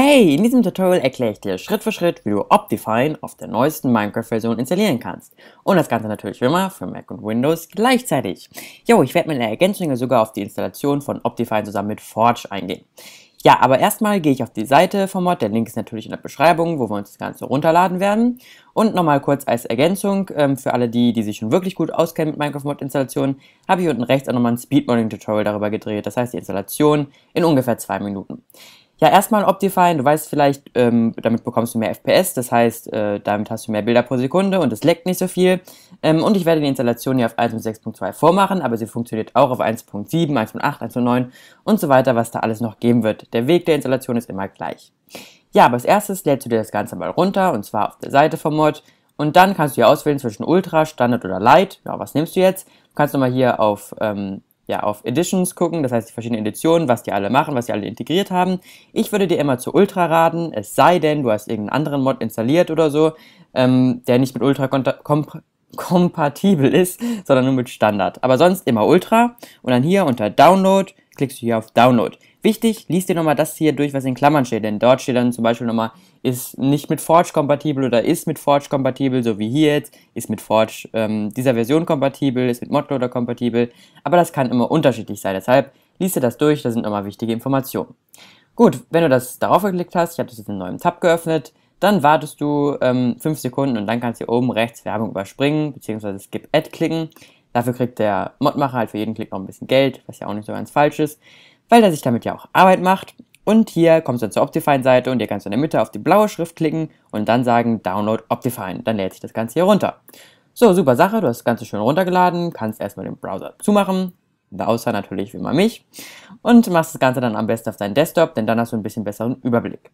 Hey, in diesem Tutorial erkläre ich dir Schritt für Schritt, wie du Optifine auf der neuesten Minecraft-Version installieren kannst. Und das Ganze natürlich wie immer für Mac und Windows gleichzeitig. Jo, ich werde mit einer Ergänzung sogar auf die Installation von Optifine zusammen mit Forge eingehen. Ja, aber erstmal gehe ich auf die Seite vom Mod, der Link ist natürlich in der Beschreibung, wo wir uns das Ganze runterladen werden. Und nochmal kurz als Ergänzung, ähm, für alle die, die sich schon wirklich gut auskennen mit Minecraft-Mod-Installationen, habe ich unten rechts auch nochmal ein Speedmodding-Tutorial darüber gedreht, das heißt die Installation in ungefähr zwei Minuten. Ja, erstmal Optifine, du weißt vielleicht, ähm, damit bekommst du mehr FPS, das heißt, äh, damit hast du mehr Bilder pro Sekunde und es leckt nicht so viel. Ähm, und ich werde die Installation hier auf 1.6.2 vormachen, aber sie funktioniert auch auf 1.7, 1.8, 1.9 und so weiter, was da alles noch geben wird. Der Weg der Installation ist immer gleich. Ja, aber als erstes lädst du dir das Ganze mal runter und zwar auf der Seite vom Mod und dann kannst du hier auswählen zwischen Ultra, Standard oder Light. Ja, was nimmst du jetzt? Du kannst nochmal hier auf ähm, ja, auf Editions gucken, das heißt die verschiedenen Editionen, was die alle machen, was die alle integriert haben. Ich würde dir immer zu Ultra raten, es sei denn, du hast irgendeinen anderen Mod installiert oder so, ähm, der nicht mit Ultra komp kompatibel ist, sondern nur mit Standard. Aber sonst immer Ultra und dann hier unter Download klickst du hier auf Download. Wichtig, liest dir nochmal das hier durch, was in Klammern steht, denn dort steht dann zum Beispiel nochmal, ist nicht mit Forge kompatibel oder ist mit Forge kompatibel, so wie hier jetzt, ist mit Forge ähm, dieser Version kompatibel, ist mit Modloader kompatibel, aber das kann immer unterschiedlich sein, deshalb liest dir das durch, da sind nochmal wichtige Informationen. Gut, wenn du das darauf geklickt hast, ich habe das jetzt in einem neuen Tab geöffnet, dann wartest du 5 ähm, Sekunden und dann kannst du hier oben rechts Werbung überspringen, beziehungsweise Skip Ad klicken. Dafür kriegt der Modmacher halt für jeden Klick noch ein bisschen Geld, was ja auch nicht so ganz falsch ist weil er sich damit ja auch Arbeit macht. Und hier kommst du dann zur Optifine-Seite und hier kannst du in der Mitte auf die blaue Schrift klicken und dann sagen Download Optifine. Dann lädt sich das Ganze hier runter. So, super Sache, du hast das Ganze schön runtergeladen, kannst erstmal den Browser zumachen, außer natürlich wie immer mich, und machst das Ganze dann am besten auf deinen Desktop, denn dann hast du ein bisschen besseren Überblick.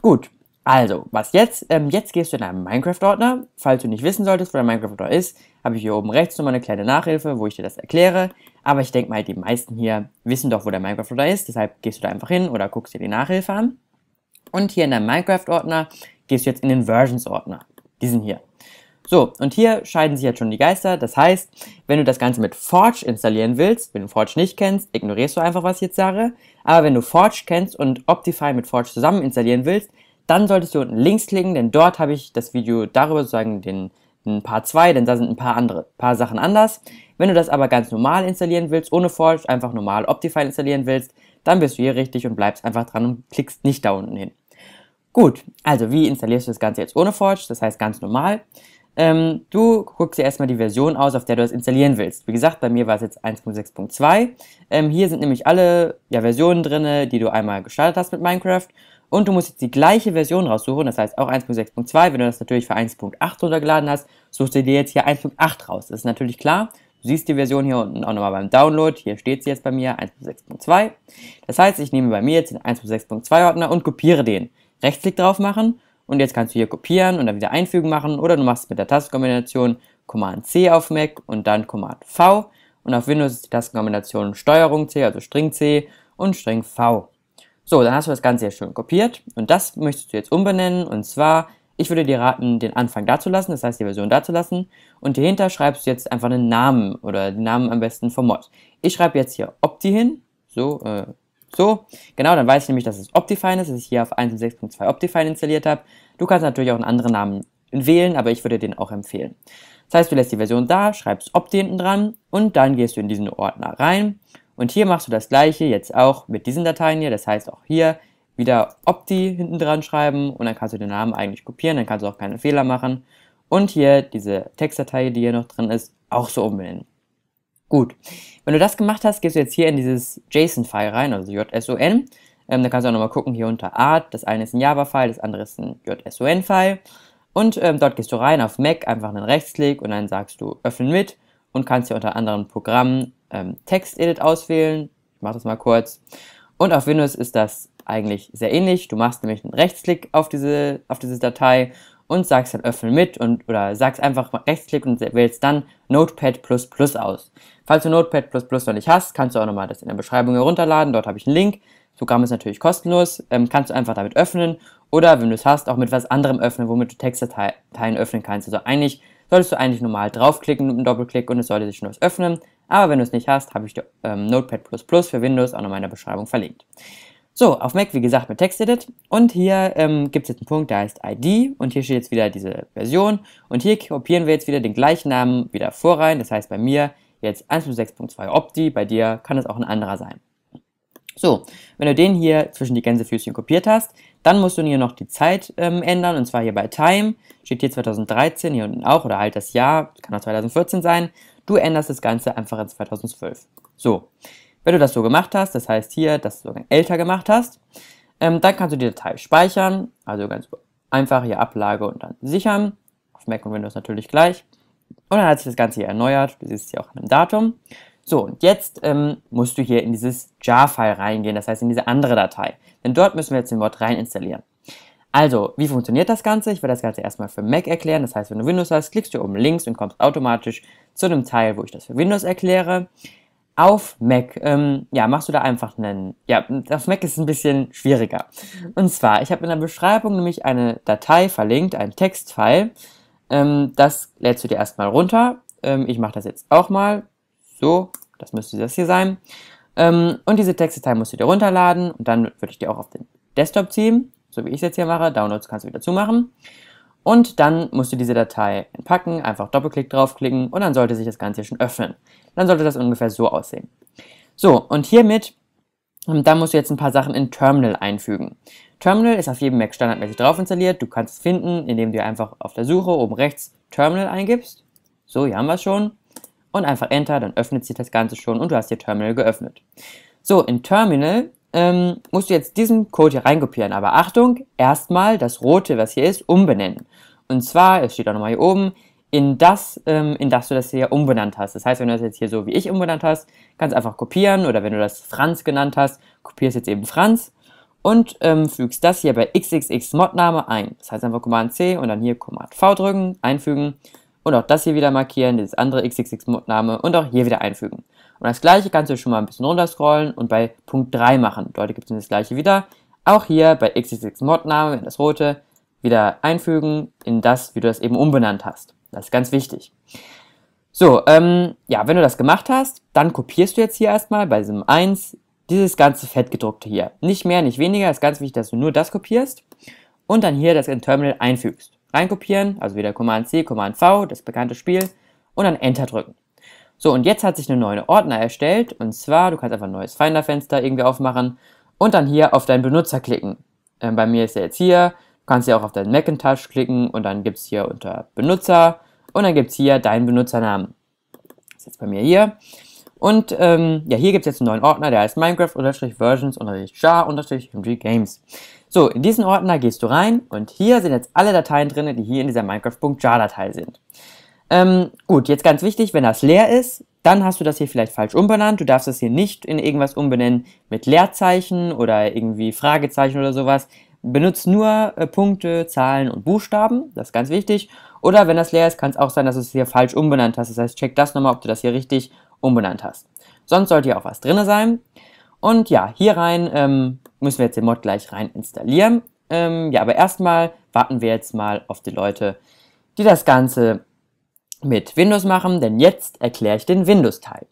Gut, also, was jetzt? Ähm, jetzt gehst du in einen Minecraft-Ordner. Falls du nicht wissen solltest, wo der Minecraft-Ordner ist, habe ich hier oben rechts nochmal eine kleine Nachhilfe, wo ich dir das erkläre. Aber ich denke mal, die meisten hier wissen doch, wo der Minecraft-Ordner ist. Deshalb gehst du da einfach hin oder guckst dir die Nachhilfe an. Und hier in deinem Minecraft-Ordner gehst du jetzt in den Versions-Ordner. Diesen hier. So, und hier scheiden sich jetzt schon die Geister. Das heißt, wenn du das Ganze mit Forge installieren willst, wenn du Forge nicht kennst, ignorierst du einfach, was ich jetzt sage. Aber wenn du Forge kennst und Optify mit Forge zusammen installieren willst, dann solltest du unten links klicken, denn dort habe ich das Video darüber sozusagen den, den Part 2, denn da sind ein paar andere, paar Sachen anders. Wenn du das aber ganz normal installieren willst, ohne Forge, einfach normal Optifile installieren willst, dann bist du hier richtig und bleibst einfach dran und klickst nicht da unten hin. Gut, also wie installierst du das Ganze jetzt ohne Forge? Das heißt ganz normal. Ähm, du guckst dir erstmal die Version aus, auf der du das installieren willst. Wie gesagt, bei mir war es jetzt 1.6.2. Ähm, hier sind nämlich alle ja, Versionen drin, die du einmal gestartet hast mit Minecraft. Und du musst jetzt die gleiche Version raussuchen, das heißt auch 1.6.2. Wenn du das natürlich für 1.8 runtergeladen hast, suchst du dir jetzt hier 1.8 raus. Das ist natürlich klar. Du siehst die Version hier unten auch nochmal beim Download. Hier steht sie jetzt bei mir, 1.6.2. Das heißt, ich nehme bei mir jetzt den 1.6.2 Ordner und kopiere den. Rechtsklick drauf machen und jetzt kannst du hier kopieren und dann wieder einfügen machen oder du machst mit der Tastenkombination Command C auf Mac und dann Command V und auf Windows ist die Tastenkombination Steuerung C, also String C und String V. So, dann hast du das Ganze ja schon kopiert und das möchtest du jetzt umbenennen und zwar, ich würde dir raten, den Anfang dazulassen, das heißt die Version dazulassen und hier schreibst du jetzt einfach einen Namen oder den Namen am besten vom Mod. Ich schreibe jetzt hier Opti hin, so, äh, so, genau, dann weiß ich nämlich, dass es Optifine ist, dass ich hier auf 1.6.2 Optifine installiert habe. Du kannst natürlich auch einen anderen Namen wählen, aber ich würde den auch empfehlen. Das heißt, du lässt die Version da, schreibst Opti hinten dran und dann gehst du in diesen Ordner rein und hier machst du das gleiche jetzt auch mit diesen Dateien hier. Das heißt auch hier wieder Opti hinten dran schreiben und dann kannst du den Namen eigentlich kopieren, dann kannst du auch keine Fehler machen. Und hier diese Textdatei, die hier noch drin ist, auch so umbenennen. Gut, wenn du das gemacht hast, gehst du jetzt hier in dieses JSON-File rein, also JSON. Ähm, dann kannst du auch nochmal gucken hier unter Art. Das eine ist ein Java-File, das andere ist ein JSON-File. Und ähm, dort gehst du rein auf Mac, einfach einen Rechtsklick und dann sagst du Öffnen mit und kannst hier unter anderen Programmen ähm, Text-Edit auswählen. Ich mache das mal kurz. Und auf Windows ist das eigentlich sehr ähnlich. Du machst nämlich einen Rechtsklick auf diese, auf diese Datei und sagst dann öffnen mit und oder sagst einfach Rechtsklick und wählst dann Notepad aus. Falls du Notepad noch nicht hast, kannst du auch nochmal das in der Beschreibung herunterladen. Dort habe ich einen Link. Das Programm ist natürlich kostenlos, ähm, kannst du einfach damit öffnen oder wenn du es hast, auch mit was anderem öffnen, womit du Textdateien öffnen kannst. Also eigentlich solltest du eigentlich normal draufklicken mit einem Doppelklick und es sollte sich schon was öffnen. Aber wenn du es nicht hast, habe ich dir ähm, Notepad++ für Windows auch noch in meiner Beschreibung verlinkt. So, auf Mac wie gesagt mit TextEdit und hier ähm, gibt es jetzt einen Punkt, der heißt ID und hier steht jetzt wieder diese Version und hier kopieren wir jetzt wieder den gleichen Namen wieder vor rein, das heißt bei mir jetzt 1.6.2 Opti, bei dir kann es auch ein anderer sein. So, wenn du den hier zwischen die Gänsefüßchen kopiert hast, dann musst du hier noch die Zeit ähm, ändern, und zwar hier bei Time, steht hier 2013, hier unten auch, oder halt das Jahr, kann auch 2014 sein, Du änderst das Ganze einfach in 2012. So, wenn du das so gemacht hast, das heißt hier, dass du sogar älter gemacht hast, ähm, dann kannst du die Datei speichern, also ganz einfach hier Ablage und dann sichern. Auf Mac und Windows natürlich gleich. Und dann hat sich das Ganze hier erneuert. Du siehst es hier auch an einem Datum. So, und jetzt ähm, musst du hier in dieses jar file reingehen, das heißt in diese andere Datei. Denn dort müssen wir jetzt den Mod rein installieren. Also, wie funktioniert das Ganze? Ich werde das Ganze erstmal für Mac erklären. Das heißt, wenn du Windows hast, klickst du oben links und kommst automatisch zu einem Teil, wo ich das für Windows erkläre. Auf Mac, ähm, ja, machst du da einfach einen, ja, auf Mac ist es ein bisschen schwieriger. Und zwar, ich habe in der Beschreibung nämlich eine Datei verlinkt, einen Textfile. Ähm, das lädst du dir erstmal runter. Ähm, ich mache das jetzt auch mal. So, das müsste das hier sein. Ähm, und diese Textdatei musst du dir runterladen und dann würde ich die auch auf den Desktop ziehen so wie ich es jetzt hier mache. Downloads kannst du wieder zumachen. Und dann musst du diese Datei entpacken, einfach Doppelklick draufklicken und dann sollte sich das Ganze schon öffnen. Dann sollte das ungefähr so aussehen. So, und hiermit, ähm, da musst du jetzt ein paar Sachen in Terminal einfügen. Terminal ist auf jedem Mac standardmäßig drauf installiert. Du kannst es finden, indem du einfach auf der Suche oben rechts Terminal eingibst. So, hier haben wir es schon. Und einfach Enter, dann öffnet sich das Ganze schon und du hast dir Terminal geöffnet. So, in Terminal ähm, musst du jetzt diesen Code hier reinkopieren. Aber Achtung, erstmal das rote, was hier ist, umbenennen. Und zwar, es steht auch nochmal hier oben, in das, ähm, in das du das hier umbenannt hast. Das heißt, wenn du das jetzt hier so wie ich umbenannt hast, kannst einfach kopieren oder wenn du das Franz genannt hast, kopierst jetzt eben Franz und ähm, fügst das hier bei xxx Modname ein. Das heißt einfach Command C und dann hier Command V drücken, einfügen und auch das hier wieder markieren, dieses andere xxx Modname und auch hier wieder einfügen. Und das gleiche kannst du schon mal ein bisschen runterscrollen und bei Punkt 3 machen. Dort gibt es das gleiche wieder. Auch hier bei XXX Modname, das rote, wieder einfügen in das, wie du das eben umbenannt hast. Das ist ganz wichtig. So, ähm, ja, wenn du das gemacht hast, dann kopierst du jetzt hier erstmal bei Sim 1 dieses ganze Fettgedruckte hier. Nicht mehr, nicht weniger, ist ganz wichtig, dass du nur das kopierst und dann hier das in Terminal einfügst. Reinkopieren, also wieder Command-C, Command-V, das bekannte Spiel und dann Enter drücken. So, und jetzt hat sich eine neue Ordner erstellt. Und zwar, du kannst einfach ein neues Finder-Fenster irgendwie aufmachen und dann hier auf deinen Benutzer klicken. Ähm, bei mir ist er jetzt hier. Du kannst ja auch auf deinen Macintosh klicken und dann gibt es hier unter Benutzer und dann gibt es hier deinen Benutzernamen. Das ist jetzt bei mir hier. Und ähm, ja, hier gibt es jetzt einen neuen Ordner, der heißt Minecraft-Versions-Jar-MG-Games. So, in diesen Ordner gehst du rein und hier sind jetzt alle Dateien drin, die hier in dieser Minecraft.jar-Datei sind. Ähm, gut, jetzt ganz wichtig, wenn das leer ist, dann hast du das hier vielleicht falsch umbenannt. Du darfst das hier nicht in irgendwas umbenennen mit Leerzeichen oder irgendwie Fragezeichen oder sowas. Benutzt nur äh, Punkte, Zahlen und Buchstaben, das ist ganz wichtig. Oder wenn das leer ist, kann es auch sein, dass du es hier falsch umbenannt hast. Das heißt, check das nochmal, ob du das hier richtig umbenannt hast. Sonst sollte hier auch was drin sein. Und ja, hier rein ähm, müssen wir jetzt den Mod gleich rein installieren. Ähm, ja, aber erstmal warten wir jetzt mal auf die Leute, die das Ganze mit Windows machen, denn jetzt erkläre ich den Windows-Teil.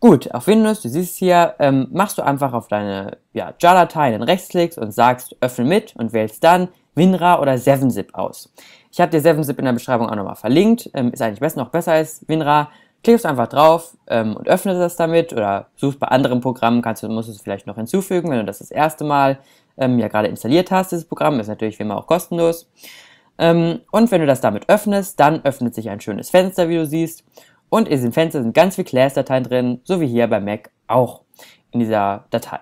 Gut, auf Windows, du siehst hier, ähm, machst du einfach auf deine ja, JAR-Datei einen Rechtsklick und sagst Öffne mit und wählst dann WinRAR oder 7-Zip aus. Ich habe dir 7-Zip in der Beschreibung auch nochmal verlinkt, ähm, ist eigentlich besser, noch besser als WinRAR. Klickst einfach drauf ähm, und öffnest das damit oder suchst bei anderen Programmen, kannst du musst du es vielleicht noch hinzufügen, wenn du das das erste Mal ähm, ja gerade installiert hast, dieses Programm, ist natürlich wie immer auch kostenlos. Ähm, und wenn du das damit öffnest, dann öffnet sich ein schönes Fenster, wie du siehst. Und in diesem Fenster sind ganz viele Class-Dateien drin, so wie hier bei Mac auch in dieser Datei.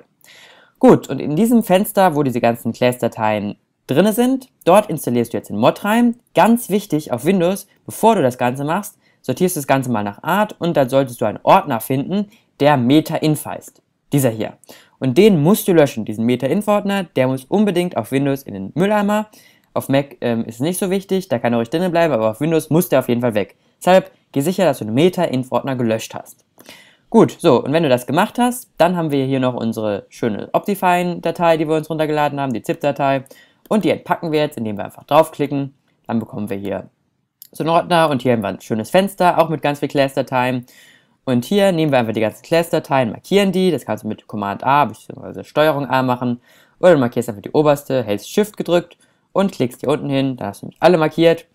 Gut, und in diesem Fenster, wo diese ganzen Class-Dateien drin sind, dort installierst du jetzt den Mod rein. Ganz wichtig auf Windows, bevor du das Ganze machst, sortierst du das Ganze mal nach Art und dann solltest du einen Ordner finden, der Meta-Inf heißt. Dieser hier. Und den musst du löschen, diesen Meta-Inf-Ordner, der muss unbedingt auf Windows in den Mülleimer, auf Mac ähm, ist es nicht so wichtig, da kann er ruhig drinnen bleiben, aber auf Windows muss der auf jeden Fall weg. Deshalb geh sicher, dass du den Meta-Inf-Ordner gelöscht hast. Gut, so, und wenn du das gemacht hast, dann haben wir hier noch unsere schöne Optifine-Datei, die wir uns runtergeladen haben, die ZIP-Datei. Und die entpacken wir jetzt, indem wir einfach draufklicken. Dann bekommen wir hier so einen Ordner und hier haben wir ein schönes Fenster, auch mit ganz vielen Class-Dateien. Und hier nehmen wir einfach die ganzen Class-Dateien, markieren die. Das kannst du mit Command A bzw. Steuerung A machen. Oder du markierst einfach die oberste, hältst Shift gedrückt und klickst hier unten hin, da hast du alle markiert.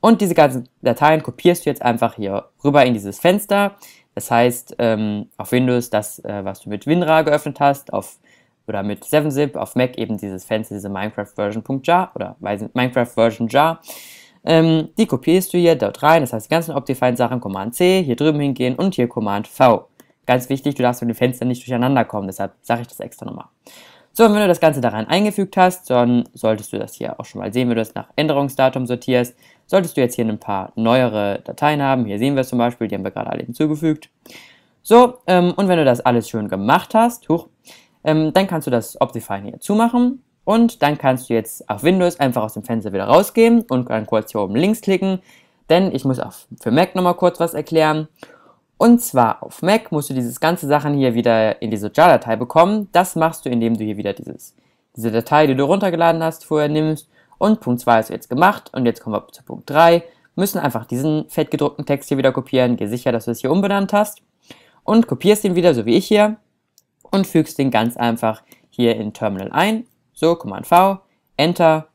Und diese ganzen Dateien kopierst du jetzt einfach hier rüber in dieses Fenster. Das heißt, ähm, auf Windows das, äh, was du mit WinRAR geöffnet hast, auf oder mit 7-Zip, auf Mac eben dieses Fenster, diese Minecraft-Version.jar oder Minecraft-Version-jar. Ähm, die kopierst du hier dort rein, das heißt, die ganzen Optifine-Sachen, Command C, hier drüben hingehen und hier Command V. Ganz wichtig, du darfst mit den Fenstern nicht durcheinander kommen, deshalb sage ich das extra nochmal. So, und wenn du das Ganze da rein eingefügt hast, dann solltest du das hier auch schon mal sehen, wenn du das nach Änderungsdatum sortierst. Solltest du jetzt hier ein paar neuere Dateien haben. Hier sehen wir es zum Beispiel, die haben wir gerade alle hinzugefügt. So, ähm, und wenn du das alles schön gemacht hast, huch, ähm, dann kannst du das Optifine hier zumachen. Und dann kannst du jetzt auf Windows einfach aus dem Fenster wieder rausgehen und dann kurz hier oben links klicken. Denn ich muss auch für Mac nochmal kurz was erklären. Und zwar auf Mac musst du dieses ganze Sachen hier wieder in diese JAR-Datei bekommen. Das machst du, indem du hier wieder dieses, diese Datei, die du runtergeladen hast, vorher nimmst. Und Punkt 2 ist jetzt gemacht. Und jetzt kommen wir zu Punkt 3. Müssen einfach diesen fettgedruckten Text hier wieder kopieren. Geh sicher, dass du es hier umbenannt hast. Und kopierst ihn wieder, so wie ich hier. Und fügst den ganz einfach hier in Terminal ein. So, Command V, Enter.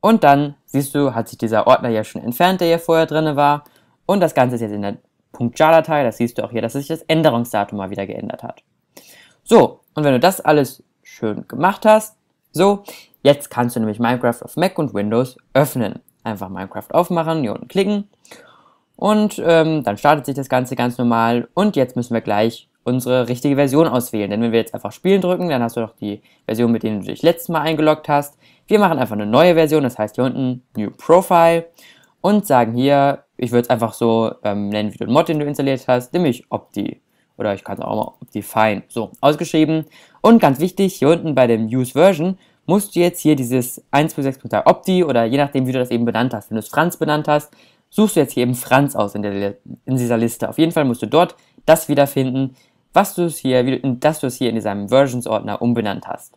Und dann siehst du, hat sich dieser Ordner ja schon entfernt, der hier vorher drin war. Und das Ganze ist jetzt in der .jar-Datei, das siehst du auch hier, dass sich das Änderungsdatum mal wieder geändert hat. So, und wenn du das alles schön gemacht hast, so, jetzt kannst du nämlich Minecraft auf Mac und Windows öffnen. Einfach Minecraft aufmachen, hier unten klicken und ähm, dann startet sich das Ganze ganz normal und jetzt müssen wir gleich unsere richtige Version auswählen. Denn wenn wir jetzt einfach Spielen drücken, dann hast du doch die Version, mit der du dich letztes Mal eingeloggt hast. Wir machen einfach eine neue Version, das heißt hier unten New Profile und sagen hier ich würde es einfach so ähm, nennen, wie du den Mod, den du installiert hast, nämlich Opti. Oder ich kann es auch mal Optifine. So, ausgeschrieben. Und ganz wichtig, hier unten bei dem Use Version musst du jetzt hier dieses 1.6.3 Opti oder je nachdem, wie du das eben benannt hast. Wenn du es Franz benannt hast, suchst du jetzt hier eben Franz aus in, der, in dieser Liste. Auf jeden Fall musst du dort das wiederfinden, was du es hier, dass du es hier in diesem Versions-Ordner umbenannt hast.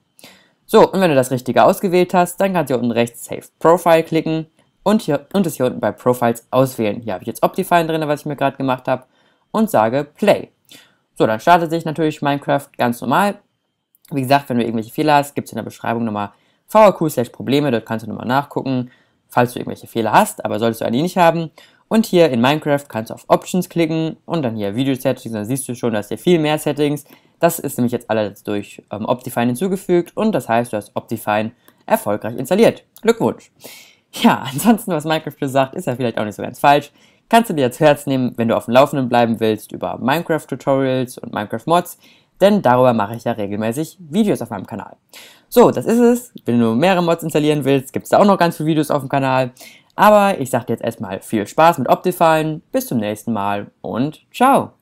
So, und wenn du das Richtige ausgewählt hast, dann kannst du hier unten rechts Save Profile klicken und, hier, und es hier unten bei Profiles auswählen. Hier habe ich jetzt Optifine drin, was ich mir gerade gemacht habe und sage Play. So, dann startet sich natürlich Minecraft ganz normal. Wie gesagt, wenn du irgendwelche Fehler hast, gibt es in der Beschreibung nochmal slash probleme dort kannst du nochmal nachgucken, falls du irgendwelche Fehler hast, aber solltest du eigentlich nicht haben. Und hier in Minecraft kannst du auf Options klicken und dann hier Video-Settings, dann siehst du schon, dass hier viel mehr Settings. Das ist nämlich jetzt alles durch ähm, Optifine hinzugefügt und das heißt, du hast Optifine erfolgreich installiert. Glückwunsch! Ja, ansonsten, was Minecraft Spiel sagt, ist ja vielleicht auch nicht so ganz falsch. Kannst du dir jetzt Herz nehmen, wenn du auf dem Laufenden bleiben willst über Minecraft-Tutorials und Minecraft-Mods, denn darüber mache ich ja regelmäßig Videos auf meinem Kanal. So, das ist es. Wenn du mehrere Mods installieren willst, gibt es da auch noch ganz viele Videos auf dem Kanal. Aber ich sage dir jetzt erstmal viel Spaß mit Optifine, bis zum nächsten Mal und ciao!